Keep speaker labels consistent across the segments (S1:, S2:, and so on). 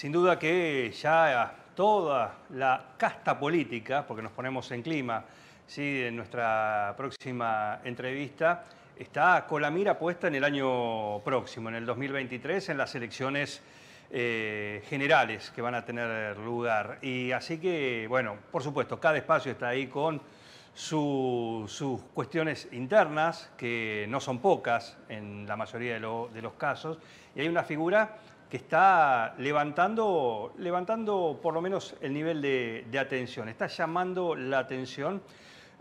S1: Sin duda que ya toda la casta política, porque nos ponemos en clima, ¿sí? en nuestra próxima entrevista, está con la mira puesta en el año próximo, en el 2023, en las elecciones eh, generales que van a tener lugar. Y así que, bueno, por supuesto, cada espacio está ahí con sus cuestiones internas, que no son pocas en la mayoría de, los casos, y hay una figura que está levantando, levantando por lo menos el nivel de, atención, está llamando la atención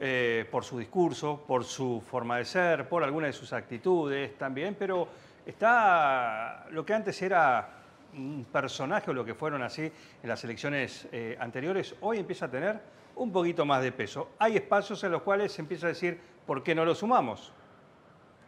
S1: eh, por su discurso, por su forma de ser, por algunas de sus actitudes también, pero está lo que antes era un personaje o lo que fueron así en las elecciones eh, anteriores, hoy empieza a tener un poquito más de peso. Hay espacios en los cuales se empieza a decir, ¿por qué no lo sumamos?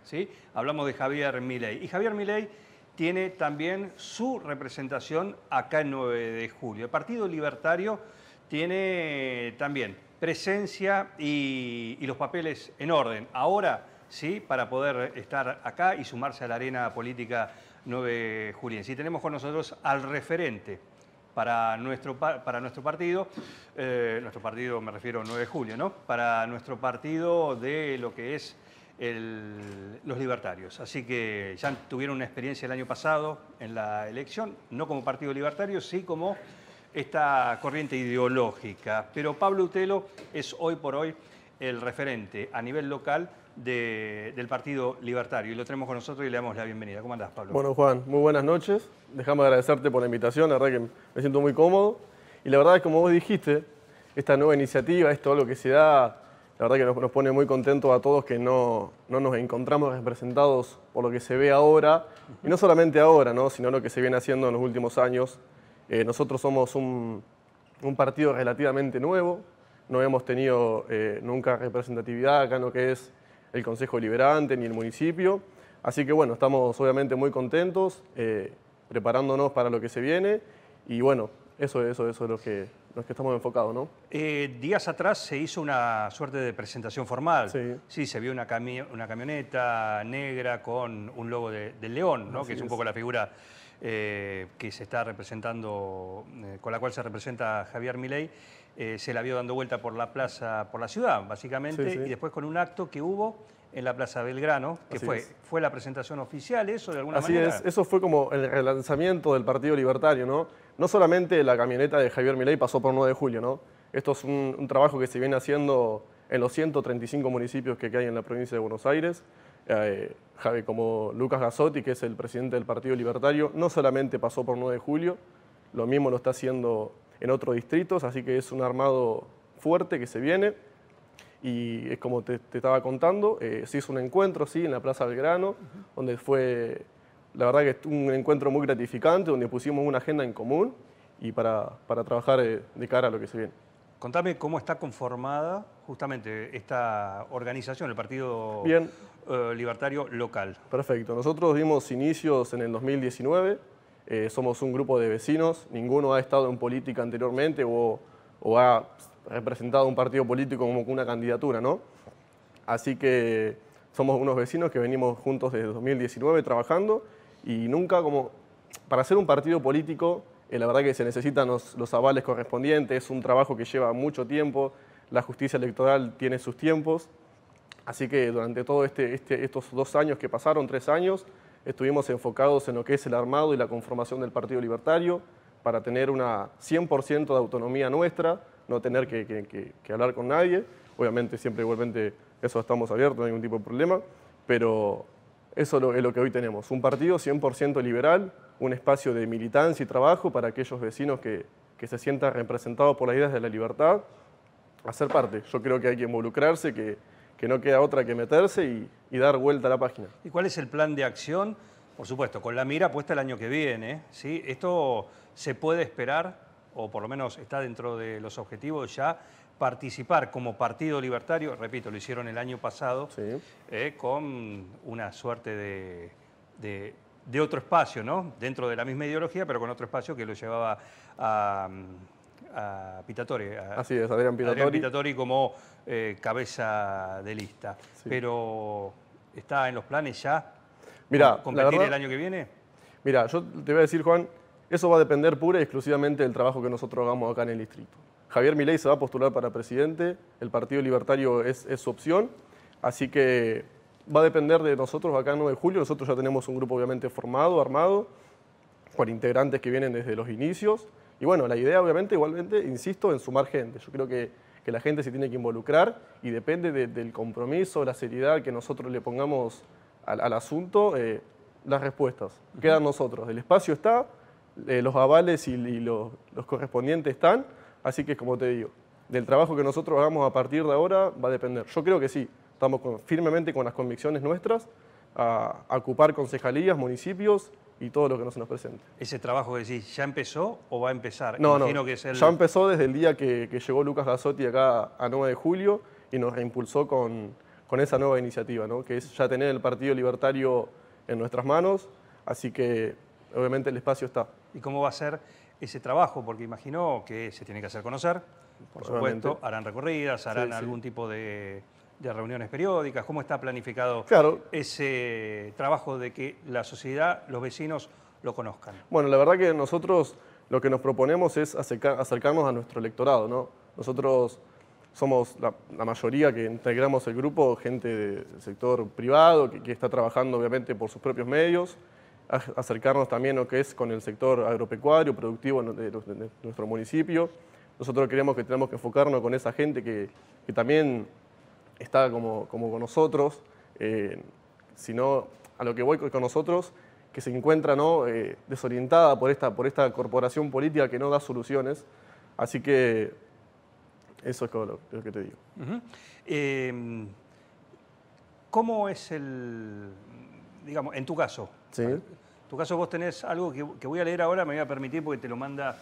S1: ¿Sí? Hablamos de Javier Milei. Y Javier Milei tiene también su representación acá en 9 de julio. El Partido Libertario tiene también presencia y, los papeles en orden. Ahora, ¿sí? Para poder estar acá y sumarse a la arena política 9 julio. Si tenemos con nosotros al referente para nuestro, para nuestro partido, eh, nuestro partido me refiero 9 de julio, ¿no? Para nuestro partido de lo que es los libertarios. Así que ya tuvieron una experiencia el año pasado en la elección, no como partido libertario, sí como esta corriente ideológica. Pero Pablo Utelo es hoy por hoy el referente a nivel local del Partido Libertario. Y lo tenemos con nosotros y le damos la bienvenida. ¿Cómo andás, Pablo? Bueno, Juan,
S2: muy buenas noches. dejamos agradecerte por la invitación, la verdad que me siento muy cómodo. Y la verdad, es como vos dijiste, esta nueva iniciativa, es algo lo que se da, la verdad que nos, nos pone muy contentos a todos que no, no, nos encontramos representados por lo que se ve ahora, y no solamente ahora, ¿no? sino lo que se viene haciendo en los últimos años. Eh, nosotros somos un, partido relativamente nuevo, no hemos tenido eh, nunca representatividad acá en lo que es el Consejo Liberante ni el municipio. Así que bueno, estamos obviamente muy contentos, eh, preparándonos para lo que se viene y bueno, eso, eso, eso es lo que, los que estamos enfocados, ¿no?
S1: Eh, días atrás se hizo una suerte de presentación formal. Sí. se vio una, una camioneta negra con un logo del león, ¿no? que es un poco la figura eh, que se está representando, eh, con la cual se representa Javier Milei, eh, se la vio dando vuelta por la plaza, por la ciudad, básicamente, y después con un acto que hubo en la Plaza Belgrano, que fue, fue la presentación oficial, eso de alguna manera. Así es,
S2: eso fue como el relanzamiento del Partido Libertario, ¿no? No solamente la camioneta de Javier Milei pasó por 9 de julio, ¿no? Esto es un trabajo que se viene haciendo en los 135 municipios que hay en la provincia de Buenos Aires eh, Javi, como Lucas Gasotti, que es el presidente del Partido Libertario, no solamente pasó por 9 de julio, lo mismo lo está haciendo en otros distritos, así que es un armado fuerte que se viene. Y es como te, estaba contando, eh, se hizo un encuentro sí, en la Plaza del Grano donde fue, la verdad que es un encuentro muy gratificante, donde pusimos una agenda en común y
S1: para, trabajar eh, de cara a lo que se viene. Contame cómo está conformada justamente esta organización, el Partido eh, Libertario Local.
S2: Perfecto. Nosotros dimos inicios en el 2019. Eh, somos un grupo de vecinos. Ninguno ha estado en política anteriormente o, o ha representado un partido político como una candidatura, ¿no? Así que somos unos vecinos que venimos juntos desde 2019 trabajando y nunca como... Para ser un partido político eh, la verdad que se necesitan los, los, avales correspondientes, es un trabajo que lleva mucho tiempo, la justicia electoral tiene sus tiempos, así que durante todos este, este, estos dos años que pasaron, tres años, estuvimos enfocados en lo que es el armado y la conformación del Partido Libertario para tener una 100% de autonomía nuestra, no tener que, que, hablar con nadie. Obviamente siempre igualmente eso estamos abiertos, no hay ningún tipo de problema, pero eso es lo que hoy tenemos, un partido 100% liberal, un espacio de militancia y trabajo para aquellos vecinos que, se sientan representados por las ideas de la libertad, hacer parte. Yo creo que hay que involucrarse, que, que no queda otra que meterse y, dar vuelta a la página.
S1: ¿Y cuál es el plan de acción? Por supuesto, con la mira puesta el año que viene. ¿sí? ¿Esto se puede esperar, o por lo menos está dentro de los objetivos ya, participar como Partido Libertario? Repito, lo hicieron el año pasado, eh, con una suerte de de otro espacio, ¿no? Dentro de la misma ideología, pero con otro espacio que lo llevaba a, Pitatori. Así es, Adrián Pitatori. Adrián Pitatori como eh, cabeza de lista. Pero está en los planes ya. Mira, competir el año que
S2: viene. Mira, yo te voy a decir, Juan, eso va a depender pura y exclusivamente del trabajo que nosotros hagamos acá en el distrito. Javier Milei se va a postular para presidente, el Partido Libertario es su opción, así que va a depender de nosotros acá en 9 de julio. Nosotros ya tenemos un grupo obviamente formado, armado, con integrantes que vienen desde los inicios. Y bueno, la idea obviamente, igualmente, insisto, en sumar gente. Yo creo que, que la gente se tiene que involucrar y depende del compromiso, la seriedad que nosotros le pongamos al, asunto, eh, las respuestas. Quedan nosotros. El espacio está, eh, los avales y, los, los correspondientes están. Así que, como te digo, del trabajo que nosotros hagamos a partir de ahora va a depender. Yo creo que sí, Estamos firmemente con las convicciones nuestras a, ocupar concejalías, municipios y todo lo que no se nos presente.
S1: ¿Ese trabajo que decís, ya empezó o va a empezar? No, Imagino no, que ya empezó
S2: desde el día que, llegó Lucas Gasotti acá a 9 de julio y nos impulsó con, con esa nueva iniciativa, ¿no? que es ya tener el Partido
S1: Libertario en nuestras manos, así que obviamente el espacio está. ¿Y cómo va a ser ese trabajo? Porque imagino que se tiene que hacer conocer, por supuesto, harán recorridas, harán algún tipo de de reuniones periódicas, cómo está planificado claro. ese trabajo de que la sociedad, los vecinos lo conozcan.
S2: Bueno, la verdad que nosotros lo que nos proponemos es acercarnos a nuestro electorado. ¿no? Nosotros somos la, mayoría que integramos el grupo, gente del sector privado, que, está trabajando obviamente por sus propios medios, acercarnos también lo que es con el sector agropecuario, productivo de, nuestro municipio. Nosotros creemos que tenemos que enfocarnos con esa gente que, que también está como, con nosotros, eh, sino a lo que voy con nosotros, que se encuentra eh, desorientada por esta, por esta corporación política que no da soluciones. Así que eso es lo, lo que te
S1: digo. Em, ¿Cómo es el, digamos, en tu caso? Sí. tu caso vos tenés algo que, que, voy a leer ahora, me voy a permitir porque te lo manda,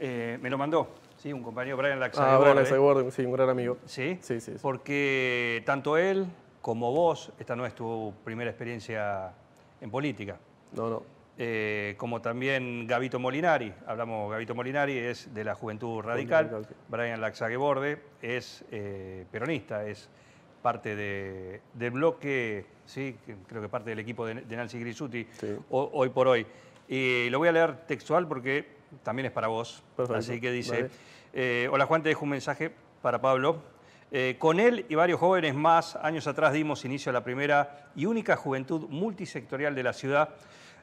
S1: eh, me lo mandó Sí, un compañero, Brian Laxagorde. Ah, Brian ¿eh? sí, un gran amigo. ¿Sí? ¿Sí? Sí, Porque tanto él como vos, esta no es tu primera experiencia en política. No, no. Eh, como también Gavito Molinari, hablamos, Gavito Molinari es de la Juventud Radical, Brian Laxageborde es eh, peronista, es parte de, del bloque, ¿sí? creo que parte del equipo de, Nancy Grisuti, hoy por hoy. Y lo voy a leer textual porque también es para vos. Así que dice, eh, hola Juan, te dejo un mensaje para Pablo. Eh, con él y varios jóvenes más, años atrás dimos inicio a la primera y única juventud multisectorial de la ciudad,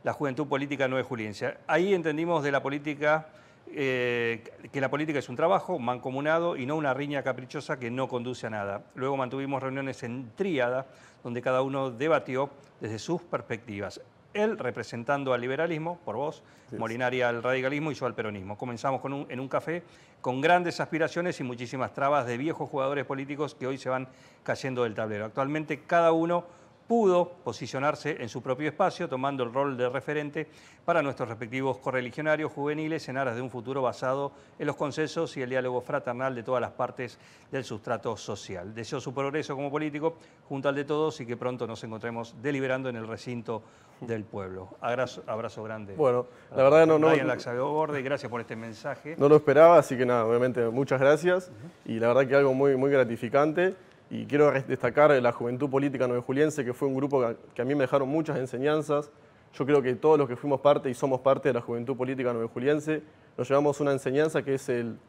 S1: la Juventud Política nueve Juliencia. Ahí entendimos de la política eh, que la política es un trabajo mancomunado y no una riña caprichosa que no conduce a nada. Luego mantuvimos reuniones en tríada, donde cada uno debatió desde sus perspectivas él representando al liberalismo, por vos, Molinaria al radicalismo y yo al peronismo. Comenzamos en un café con grandes aspiraciones y muchísimas trabas de viejos jugadores políticos que hoy se van cayendo del tablero. Actualmente cada uno pudo posicionarse en su propio espacio, tomando el rol de referente para nuestros respectivos correligionarios juveniles en aras de un futuro basado en los consensos y el diálogo fraternal de todas las partes del sustrato social. Deseo su progreso como político, junto al de todos, y que pronto nos encontremos deliberando en el recinto del pueblo. Abrazo, abrazo grande. Bueno, la verdad no... no gracias por este mensaje. No
S2: lo esperaba, así que nada, obviamente muchas gracias. Y la verdad que algo muy, muy gratificante. Y quiero destacar la Juventud Política Juliense, que fue un grupo que a mí me dejaron muchas enseñanzas. Yo creo que todos los que fuimos parte y somos parte de la Juventud Política Juliense, nos llevamos una enseñanza que es el,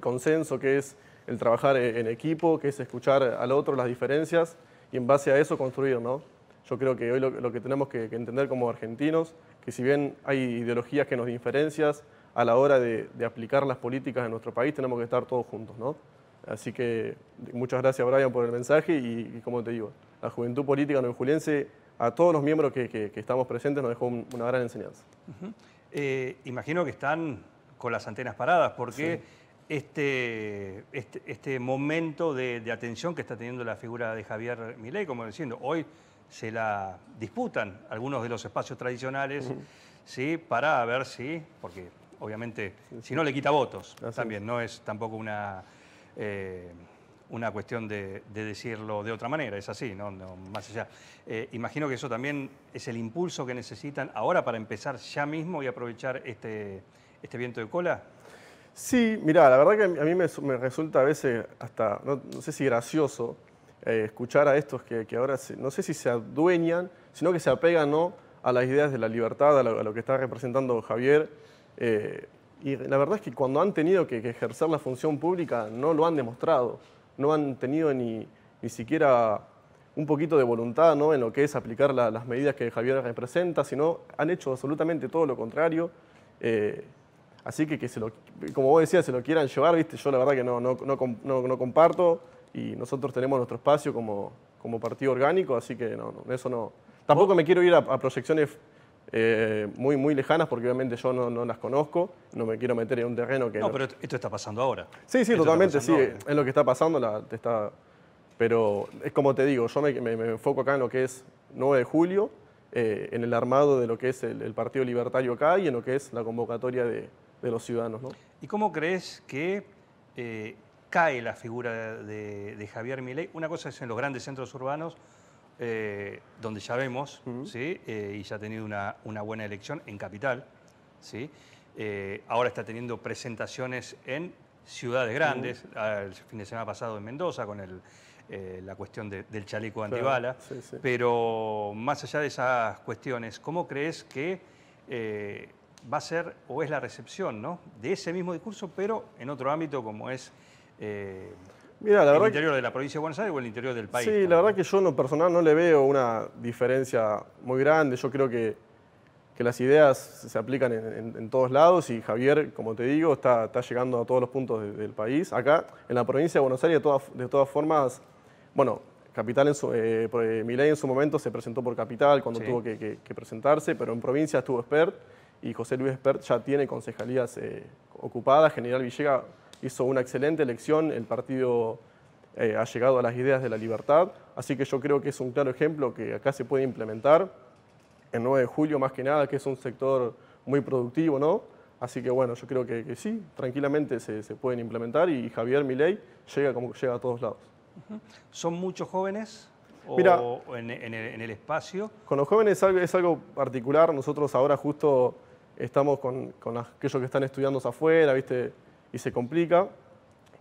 S2: consenso, que es el trabajar e-, en equipo, que es escuchar al otro las diferencias y en base a eso construir, ¿no? Yo creo que hoy lo, que tenemos que, entender como argentinos, que si bien hay ideologías que nos diferencian, a la hora de, de aplicar las políticas en nuestro país tenemos que estar todos juntos, ¿no? Así que muchas gracias, Brian, por el mensaje y, como te digo, la juventud política novenjuliense, a todos los miembros que, estamos presentes, nos dejó una gran enseñanza.
S1: Eh, imagino que están con las antenas paradas, porque este, este, este, momento de, atención que está teniendo la figura de Javier Milei, como diciendo, hoy se la disputan algunos de los espacios tradicionales, ¿sí? para ver si, porque obviamente, si no le quita votos también, no es tampoco una eh, una cuestión de, decirlo de otra manera, es así, ¿no? más allá. Eh, imagino que eso también es el impulso que necesitan ahora para empezar ya mismo y aprovechar este, este viento de cola.
S2: Sí, mira, la verdad que a mí me, resulta a veces hasta, no, sé si gracioso, eh, escuchar a estos que, ahora no sé si se adueñan, sino que se apegan ¿no? a las ideas de la libertad, a lo, que está representando Javier. Y la verdad es que cuando han tenido que, ejercer la función pública no lo han demostrado, no han tenido ni, ni siquiera un poquito de voluntad ¿no? en lo que es aplicar las medidas que Javier representa, sino han hecho absolutamente todo lo contrario. Eh, así que, que se lo, como vos decías, se lo quieran llevar, ¿viste? yo la verdad que no, no, no, comparto y nosotros tenemos nuestro espacio como, como partido orgánico, así que no, eso no. Tampoco me quiero ir a proyecciones eh, muy, muy lejanas, porque obviamente yo no, las conozco, no me quiero meter en un terreno que... No, pero
S1: esto está pasando ahora. Sí, sí, totalmente, sí, es
S2: lo que está pasando, la, está... pero es como te digo, yo me, enfoco acá en lo que es 9 de julio, eh, en el armado de lo que es el, Partido Libertario acá y en lo que es la convocatoria de, los ciudadanos.
S1: ¿Y cómo crees que... Eh, cae la figura de, de Javier Milei. Una cosa es en los grandes centros urbanos, eh, donde ya vemos, ¿sí? Eh, y ya ha tenido una, una, buena elección en Capital, ¿sí? Eh, ahora está teniendo presentaciones en ciudades grandes, ah, el fin de semana pasado en Mendoza con la cuestión del chaleco de antibala, pero más allá de esas cuestiones, ¿cómo crees que va a ser o es la recepción ¿no? de ese mismo discurso, pero en otro ámbito como es... Mira, la ¿El interior de la provincia de Buenos Aires o el interior del país? Sí, la
S2: verdad que yo en personal no le veo una diferencia muy grande. Yo creo que, que las ideas se aplican en, todos lados y Javier, como te digo, está, llegando a todos los puntos del país. Acá, en la provincia de Buenos Aires, de todas, de todas formas, bueno, Capital en su, eh, eh en su momento se presentó por Capital cuando tuvo que, presentarse, pero en provincia estuvo expert y José Luis Expert ya tiene concejalías eh, ocupadas, General Villega hizo una excelente elección, el partido eh, ha llegado a las ideas de la libertad, así que yo creo que es un claro ejemplo que acá se puede implementar, el 9 de julio más que nada, que es un sector muy productivo, ¿no? Así que bueno, yo creo que, sí, tranquilamente se, pueden implementar y Javier Milei llega como llega a todos lados.
S1: ¿Son muchos jóvenes o en, el, espacio?
S2: Con los jóvenes es algo, es algo particular, nosotros ahora justo estamos con, con aquellos que están estudiando afuera, ¿viste? y se complica.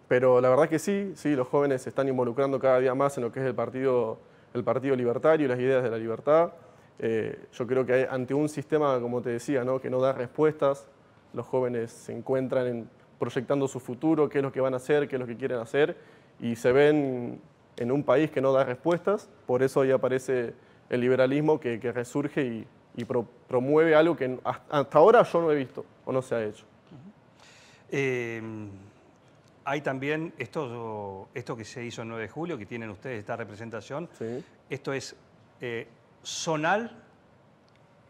S2: Pero la verdad que sí, sí, los jóvenes se están involucrando cada día más en lo que es el Partido, el partido Libertario y las ideas de la libertad. Eh, yo creo que ante un sistema, como te decía, ¿no? que no da respuestas, los jóvenes se encuentran en, proyectando su futuro, qué es lo que van a hacer, qué es lo que quieren hacer, y se ven en un país que no da respuestas, por eso ahí aparece el liberalismo que, resurge y, promueve algo que hasta ahora yo no he visto o no se ha hecho.
S1: Em, hay también esto, esto que se hizo el 9 de julio, que tienen ustedes esta representación. Esto es eh, zonal,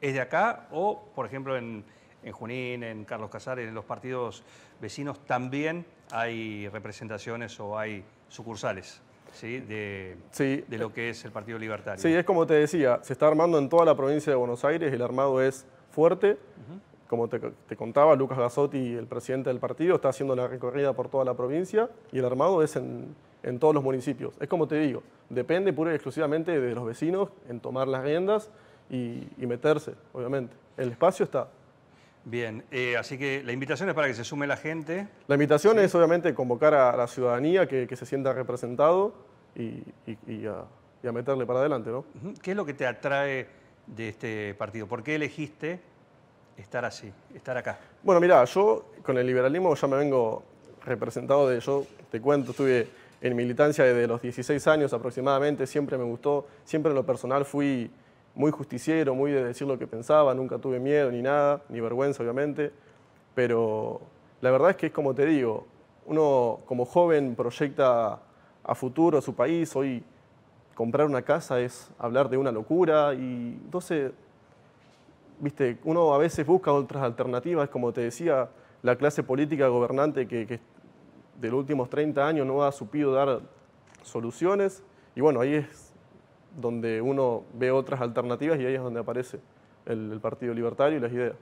S1: es de acá, o por ejemplo en, Junín, en Carlos Casares, en los partidos vecinos también hay representaciones o hay sucursales. ¿sí? De, lo que es el Partido Libertario. Sí, es
S2: como te decía, se está armando en toda la provincia de Buenos Aires, el armado es fuerte, como te, contaba, Lucas Gasotti, el presidente del partido, está haciendo la recorrida por toda la provincia y el armado es en, todos los municipios. Es como te digo, depende pura y exclusivamente de los vecinos en tomar las riendas y, meterse, obviamente. El espacio está.
S1: Bien, eh, así que la invitación es para que se sume la gente.
S2: La invitación es obviamente convocar a la ciudadanía que, se sienta
S1: representado y, a, y, a, meterle para adelante, ¿no? ¿Qué es lo que te atrae de este partido? ¿Por qué elegiste estar así, estar acá?
S2: Bueno, mira, yo con el liberalismo ya me vengo representado de, yo te cuento, estuve en militancia desde los 16 años aproximadamente, siempre me gustó, siempre en lo personal fui muy justiciero, muy de decir lo que pensaba, nunca tuve miedo ni nada, ni vergüenza obviamente, pero la verdad es que es como te digo, uno como joven proyecta a futuro su país, hoy comprar una casa es hablar de una locura y entonces viste, uno a veces busca otras alternativas, como te decía, la clase política gobernante que, que de los últimos 30 años no ha supido dar soluciones, y bueno, ahí es donde uno ve otras alternativas y ahí es donde aparece el, Partido Libertario y las ideas.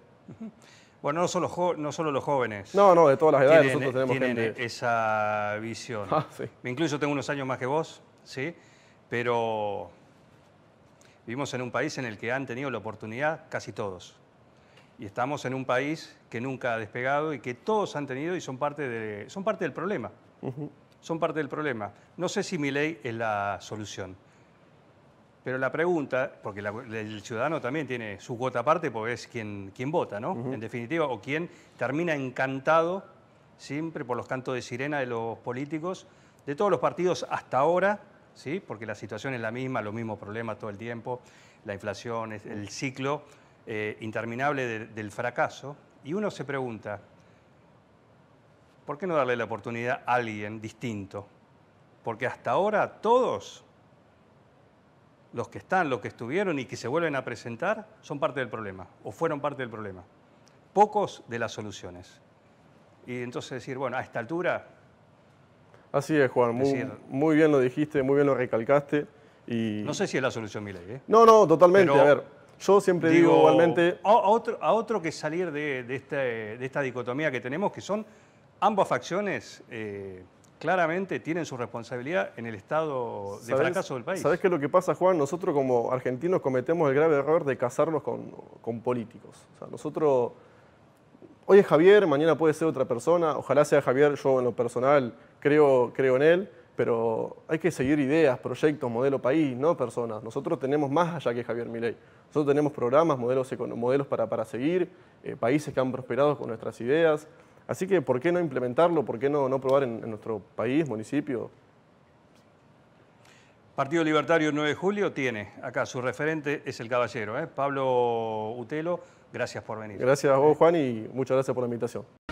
S1: Bueno, no solo, no solo los jóvenes. No, no, de todas las edades nosotros tenemos tienen e-, esa visión. Ah, Incluso tengo unos años más que vos, ¿sí? Pero Vivimos en un país en el que han tenido la oportunidad casi todos. Y estamos en un país que nunca ha despegado y que todos han tenido y son parte, de, son parte del problema. Son parte del problema. No sé si mi ley es la solución. Pero la pregunta, porque el ciudadano también tiene su cuota aparte, porque es quien, quien vota, ¿no? En definitiva, o quien termina encantado siempre por los cantos de sirena de los políticos, de todos los partidos hasta ahora ¿sí? porque la situación es la misma, los mismos problemas todo el tiempo, la inflación, es el ciclo eh, interminable del fracaso. Y uno se pregunta, ¿por qué no darle la oportunidad a alguien distinto? Porque hasta ahora todos los que están, los que estuvieron y que se vuelven a presentar son parte del problema o fueron parte del problema. Pocos de las soluciones. Y entonces decir, bueno, a esta altura
S2: Así es, Juan. Muy, bien lo dijiste, muy bien lo recalcaste. No
S1: sé si es la solución, mi ¿eh?
S2: No, no, totalmente. a ver, yo siempre digo, igualmente...
S1: A otro, a otro, que salir de, de, este, esta dicotomía que tenemos, que son ambas facciones... Eh, claramente tienen su responsabilidad en el estado de fracaso del país. Sabes qué
S2: es lo que pasa, Juan? Nosotros como argentinos cometemos el grave error de casarnos con, con políticos. O sea, nosotros hoy es Javier, mañana puede ser otra persona, ojalá sea Javier, yo en lo personal creo, creo en él, pero hay que seguir ideas, proyectos, modelo país, no personas. Nosotros tenemos más allá que Javier Milei. Nosotros tenemos programas, modelos, modelos para, para seguir, eh, países que han prosperado con nuestras ideas. Así que, ¿por qué no implementarlo? ¿Por qué no, no probar en, nuestro país, municipio?
S1: Partido Libertario 9 de Julio tiene acá su referente, es el caballero, ¿eh? Pablo Utelo Gracias por venir. Gracias
S2: a vos, eh. Juan, y muchas gracias por la invitación.